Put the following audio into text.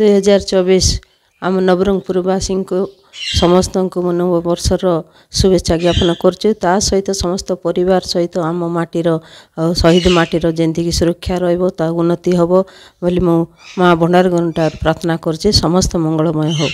ଦୁଇହଜାର ଚବିଶ ଆମ ନବରଙ୍ଗପୁରବାସୀଙ୍କୁ ସମସ୍ତଙ୍କୁ ମୁଁ ନବବର୍ଷର ଶୁଭେଚ୍ଛା ଜ୍ଞାପନ କରୁଛୁ ତା ସହିତ ସମସ୍ତ ପରିବାର ସହିତ ଆମ ମାଟିର ଶହୀଦ ମାଟିର ଯେମିତିକି ସୁରକ୍ଷା ରହିବ ତା ଉନ୍ନତି ହେବ ବୋଲି ମୁଁ ମା ଭଣ୍ଡାରଗଣଠାରୁ ପ୍ରାର୍ଥନା କରୁଛି ସମସ୍ତ ମଙ୍ଗଳମୟ ହେଉ